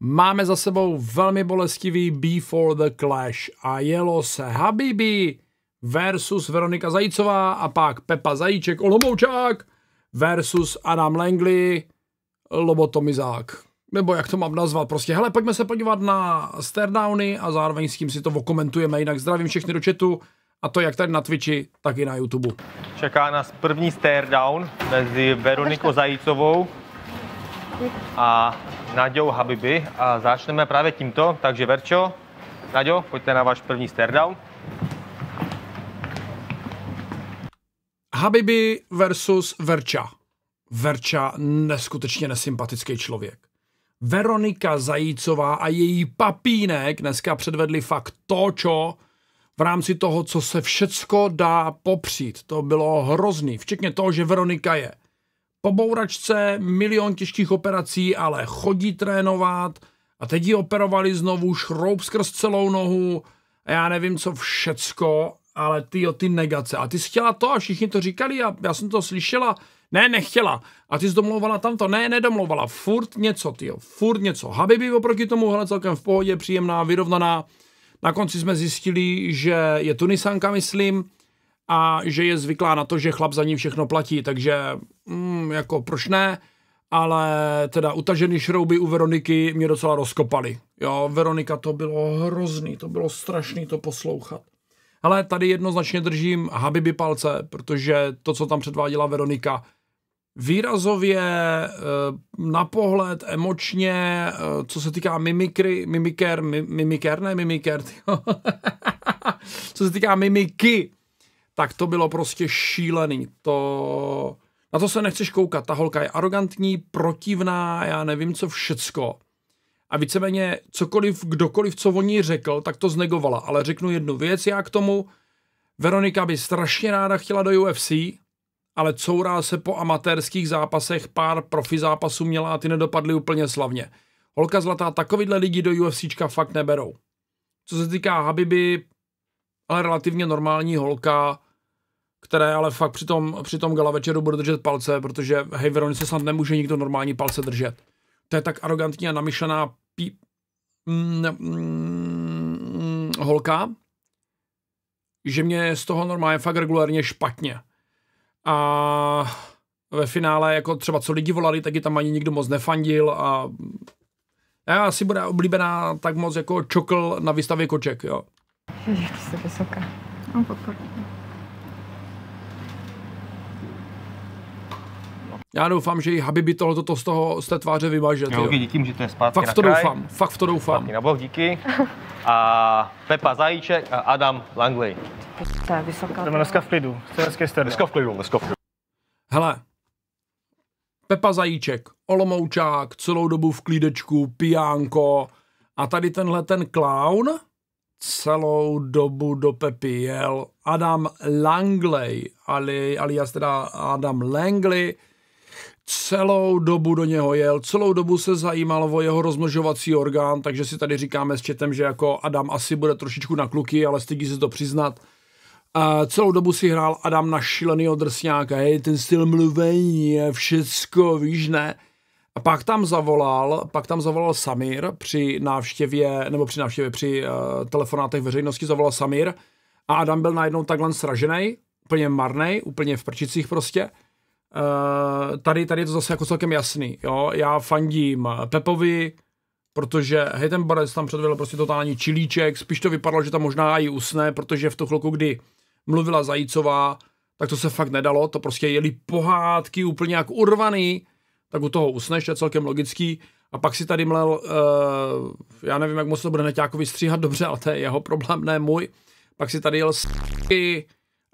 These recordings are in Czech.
Máme za sebou velmi bolestivý Before the Clash a jelo se Habibi versus Veronika Zajícová a pak Pepa Zajíček Olomoučák versus Adam Langley Lobotomizák. Nebo jak to mám nazvat, prostě hele, pojďme se podívat na Sterdowny a zároveň s tím si to okomentujeme, jinak zdravím všechny do chatu a to jak tady na Twitchi, tak i na YouTube. Čeká nás první Sterdown mezi Veronikou Zajícovou a Naďou Habiby a začneme právě tímto. Takže Verčo, Naďo, pojďte na váš první stardown. Habiby Habibi versus Verča. Verča neskutečně nesympatický člověk. Veronika Zajícová a její papínek dneska předvedli fakt to, čo v rámci toho, co se všecko dá popřít. To bylo hrozný, včetně toho, že Veronika je po bouračce, milion těžkých operací, ale chodí trénovat a teď ji operovali znovu, šroub skrz celou nohu a já nevím co všecko, ale ty jo, ty negace. A ty jsi chtěla to a všichni to říkali a já jsem to slyšela. Ne, nechtěla. A ty jsi domlouvala tamto. Ne, nedomlouvala. Furt něco, ty furt něco. Habibi oproti tomu, hele, celkem v pohodě, příjemná, vyrovnaná. Na konci jsme zjistili, že je Tunisanka, myslím, a že je zvyklá na to, že chlap za ní všechno platí, takže mm, jako proč ne, ale teda utažený šrouby u Veroniky mě docela rozkopaly. Jo, Veronika, to bylo hrozný, to bylo strašný to poslouchat. Ale tady jednoznačně držím Habiby palce, protože to, co tam předváděla Veronika, výrazově, eh, na pohled, emočně, eh, co se týká mimikry, mimiker, mimiker, ne mimiker, co se týká mimiky, tak to bylo prostě šílený. To na to se nechceš koukat, ta holka je arrogantní, protivná, já nevím co všecko. A víceméně cokoliv, kdokoliv, co o ní řekl, tak to znegovala. Ale řeknu jednu věc, já k tomu, Veronika by strašně ráda chtěla do UFC, ale courá se po amatérských zápasech, pár profi zápasů měla a ty nedopadly úplně slavně. Holka zlatá, takovýhle lidi do UFCčka fakt neberou. Co se týká Habiby, ale relativně normální holka, které ale fakt při tom, při tom gala večeru bude držet palce, protože hej, Veronice snad nemůže nikdo normální palce držet. To je tak arrogantní a namyšlená pí... Mm, mm, holka, že mě z toho normálně fakt regulárně špatně. A ve finále, jako třeba co lidi volali, tak ji tam ani nikdo moc nefandil a já asi bude oblíbená tak moc jako čokl na výstavě koček, jo. Jak jste vysoká. Já doufám, že i Habibi tohle to z, toho, z té tváře vymaže. Jo, díky, můžete zpátky Fakt v to kraj. doufám, fakt v to doufám. Zpátky na boh, díky. A Pepa Zajíček a Adam Langley. Pojďte, vysoká. Jdeme dneska v klidu. Dneska v klidu, dneska v klidu. Hele, Pepa Zajíček, Olomoučák, celou dobu v klídečku, pijánko. A tady tenhle ten clown celou dobu do Pepy jel Adam Langley, ali, alias teda Adam Langley, celou dobu do něho jel, celou dobu se zajímal o jeho rozmnožovací orgán, takže si tady říkáme s četem, že jako Adam asi bude trošičku na kluky, ale stydí se to přiznat. A celou dobu si hrál Adam na šílený drsňáka, hej, ten styl mluvení, je všecko, víš, ne? A pak tam zavolal, pak tam zavolal Samir při návštěvě, nebo při návštěvě, při uh, telefonátech veřejnosti zavolal Samir a Adam byl najednou takhle sražený, úplně marný, úplně v prčicích prostě. Eh, tady, tady je to zase jako celkem jasný. Jo? Já fandím Pepovi, protože Heidenbarec tam předvedl prostě totální čilíček, spíš to vypadalo, že tam možná i usne, protože v tu chvilku, kdy mluvila Zajícová, tak to se fakt nedalo, to prostě jeli pohádky úplně jak urvaný, tak u toho usneš, to je celkem logický. A pak si tady mlel, uh, já nevím, jak moc to bude Neťákovi stříhat dobře, ale to je jeho problém, ne můj. Pak si tady jel s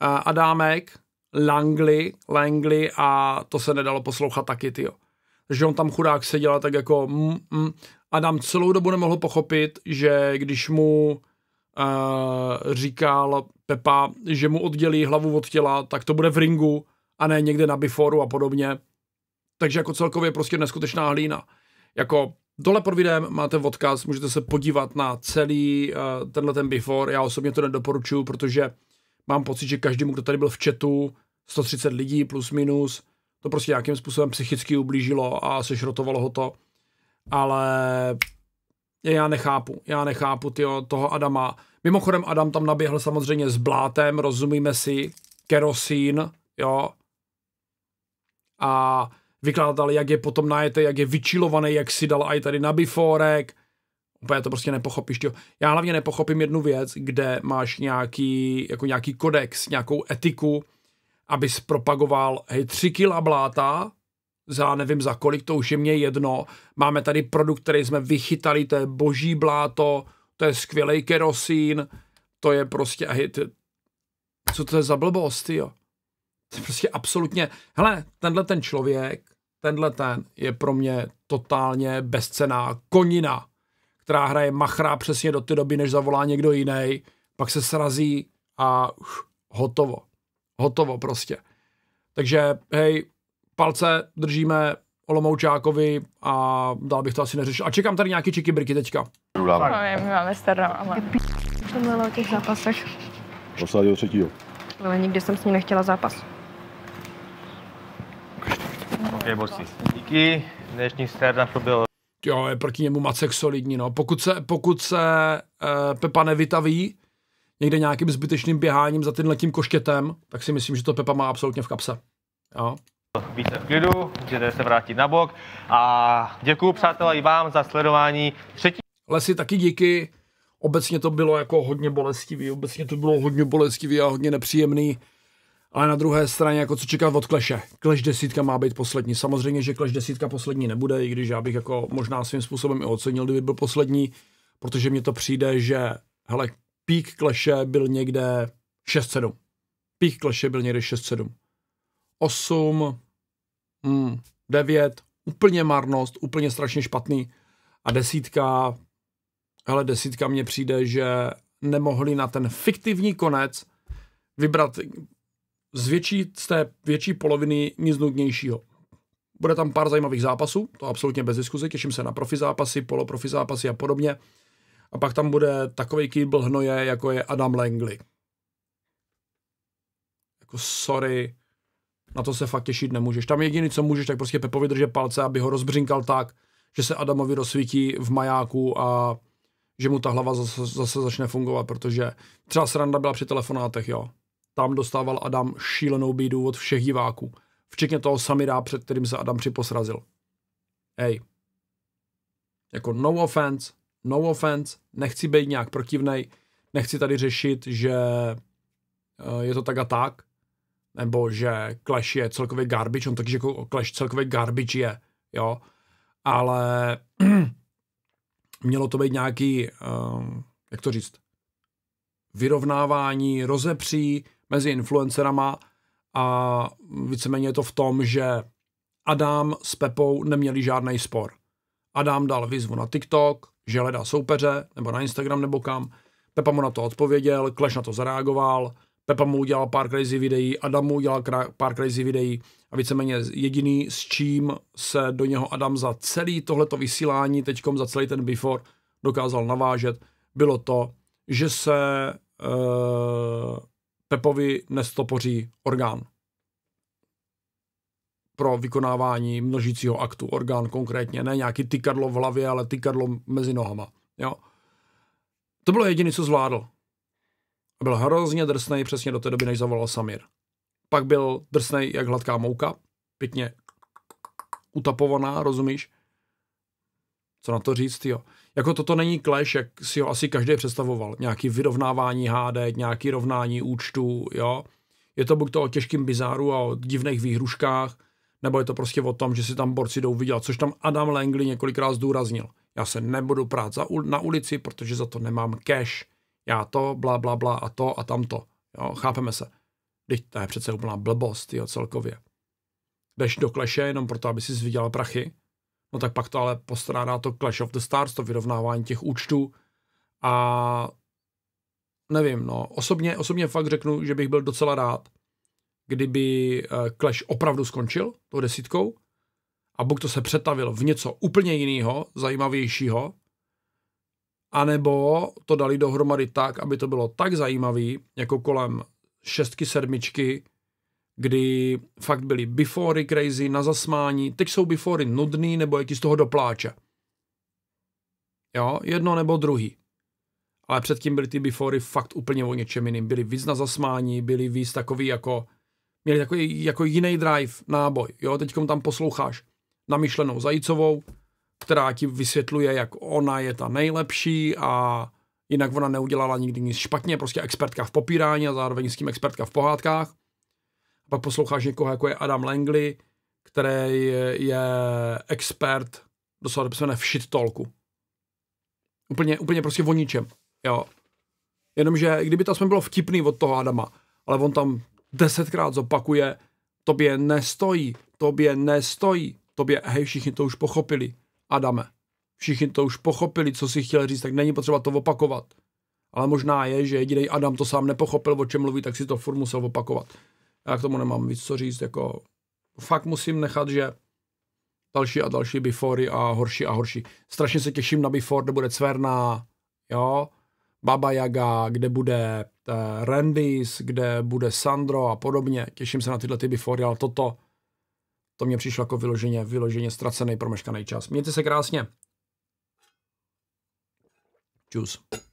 a Adámek, Langley, Langley a to se nedalo poslouchat taky, ty že on tam chudák seděl tak jako mm, mm. nám celou dobu nemohl pochopit, že když mu uh, říkal Pepa, že mu oddělí hlavu od těla, tak to bude v ringu a ne někde na biforu a podobně. Takže jako celkově prostě neskutečná hlína. Jako dole pod videem máte odkaz, můžete se podívat na celý uh, tenhle ten before. Já osobně to nedoporučuju, protože mám pocit, že každému, kdo tady byl v chatu, 130 lidí plus minus, to prostě nějakým způsobem psychicky ublížilo a sešrotovalo ho to. Ale já nechápu, já nechápu tyjo, toho Adama. Mimochodem Adam tam naběhl samozřejmě s blátem, rozumíme si, kerosín, jo. A vykládal, jak je potom najete, jak je vyčilovaný, jak si dal i tady na biforek. Úplně to prostě nepochopíš, jo. Já hlavně nepochopím jednu věc, kde máš nějaký, jako nějaký kodex, nějakou etiku, aby propagoval hej, tři kila bláta, za nevím za kolik, to už je mě jedno. Máme tady produkt, který jsme vychytali, to je boží bláto, to je skvělý kerosín, to je prostě, hej, ty, co to je za blbost, jo? To je prostě absolutně, hele, tenhle ten člověk, tenhle ten je pro mě totálně bezcená konina, která hraje machrá přesně do té doby, než zavolá někdo jiný, pak se srazí a už, hotovo hotovo prostě. Takže hej, palce držíme Olomoučákovi a dál bych to asi neřešil. A čekám tady nějaký čiky brky teďka. Dáme. No, máme starou, Jsem o těch zápasech. Posadil třetího. Ale nikdy jsem s ní nechtěla zápas. OK, bossy. Díky. Dnešní to proběhl jo, je proti němu Macek solidní, no. Pokud se, pokud se uh, Pepa nevytaví, někde nějakým zbytečným běháním za tímhletím koštětem, tak si myslím, že to Pepa má absolutně v kapse. Jo. Víte v klidu, můžete se vrátit na bok a děkuji přátelé i vám za sledování třetí. Lesy taky díky. Obecně to bylo jako hodně bolestivý, obecně to bylo hodně bolestivý a hodně nepříjemný. Ale na druhé straně, jako co čekat od Kleše. Kleš desítka má být poslední. Samozřejmě, že Kleš desítka poslední nebude, i když já bych jako možná svým způsobem i ocenil, kdyby byl poslední, protože mně to přijde, že hele, pík kleše byl někde 6-7. Pík kleše byl někde 6-7. 8, 9, úplně marnost, úplně strašně špatný. A desítka, hele, desítka mně přijde, že nemohli na ten fiktivní konec vybrat z, větší, z té větší poloviny nic nudnějšího. Bude tam pár zajímavých zápasů, to absolutně bez diskuze, těším se na profi zápasy, poloprofi zápasy a podobně. A pak tam bude takový kýbl hnoje, jako je Adam Langley. Jako sorry, na to se fakt těšit nemůžeš. Tam jediný, co můžeš, tak prostě Pepovi drže palce, aby ho rozbřinkal tak, že se Adamovi rozsvítí v majáku a že mu ta hlava zase, zase začne fungovat, protože třeba sranda byla při telefonátech, jo. Tam dostával Adam šílenou bídu od všech diváků, včetně toho Samira, před kterým se Adam připosrazil. Hej. Jako no offense, no offense, nechci být nějak protivnej, nechci tady řešit, že eh, je to tak a tak, nebo že Clash je celkově garbage, on taky jako Clash celkově garbage je, jo, ale mělo to být nějaký, eh, jak to říct, vyrovnávání, rozepří mezi influencerama a víceméně je to v tom, že Adam s Pepou neměli žádný spor. Adam dal výzvu na TikTok, že hledá soupeře, nebo na Instagram, nebo kam. Pepa mu na to odpověděl, Clash na to zareagoval, Pepa mu udělal pár crazy videí, Adam mu udělal pár crazy videí a víceméně jediný, s čím se do něho Adam za celý tohleto vysílání, teďkom za celý ten before, dokázal navážet, bylo to, že se e, Pepovi nestopoří orgán pro vykonávání množícího aktu, orgán konkrétně, ne nějaký tykadlo v hlavě, ale tykadlo mezi nohama. Jo? To bylo jediné, co zvládl. Byl hrozně drsný přesně do té doby, než zavolal Samir. Pak byl drsný jak hladká mouka, pěkně utapovaná, rozumíš? Co na to říct, jo? Jako toto není kleš, jak si ho asi každý představoval. Nějaký vyrovnávání HD, nějaký rovnání účtu. jo? Je to buď to o těžkém bizáru a o divných výhruškách, nebo je to prostě o tom, že si tam borci jdou vydělat, což tam Adam Langley několikrát zdůraznil. Já se nebudu prát za, na ulici, protože za to nemám cash. Já to, bla, bla, bla a to a tamto. Jo, chápeme se. Teď to je přece úplná blbost, jo, celkově. Jdeš do kleše jenom proto, aby si vydělal prachy, no tak pak to ale postrádá to Clash of the Stars, to vyrovnávání těch účtů a nevím, no, osobně, osobně fakt řeknu, že bych byl docela rád, kdyby eh, Clash opravdu skončil tou desítkou a Bůh to se přetavil v něco úplně jiného, zajímavějšího, anebo to dali dohromady tak, aby to bylo tak zajímavý, jako kolem šestky, sedmičky, kdy fakt byly befory crazy, na zasmání, teď jsou befory nudný, nebo jaký z toho dopláče. Jo, jedno nebo druhý. Ale předtím byly ty befory fakt úplně o něčem jiným. Byly víc na zasmání, byly víc takový jako měli takový jako jiný drive, náboj. Jo, Teď tam posloucháš namyšlenou Zajícovou, která ti vysvětluje, jak ona je ta nejlepší a jinak ona neudělala nikdy nic špatně, prostě expertka v popírání a zároveň s tím expertka v pohádkách. A pak posloucháš někoho, jako je Adam Langley, který je, expert, doslova dopisane v shit talku. Úplně, úplně prostě o ničem. Jo. Jenomže, kdyby to aspoň bylo vtipný od toho Adama, ale on tam desetkrát zopakuje, tobě nestojí, tobě nestojí, tobě, hej, všichni to už pochopili, Adame. Všichni to už pochopili, co si chtěl říct, tak není potřeba to opakovat. Ale možná je, že jediný Adam to sám nepochopil, o čem mluví, tak si to furt musel opakovat. Já k tomu nemám víc co říct, jako fakt musím nechat, že další a další bifory a horší a horší. Strašně se těším na before, kde bude Cverna, jo, Baba Jaga, kde bude té eh, Randy's, kde bude Sandro a podobně. Těším se na tyhle ty before, ale toto, to mě přišlo jako vyloženě, vyloženě ztracený, promeškaný čas. Mějte se krásně. Čus.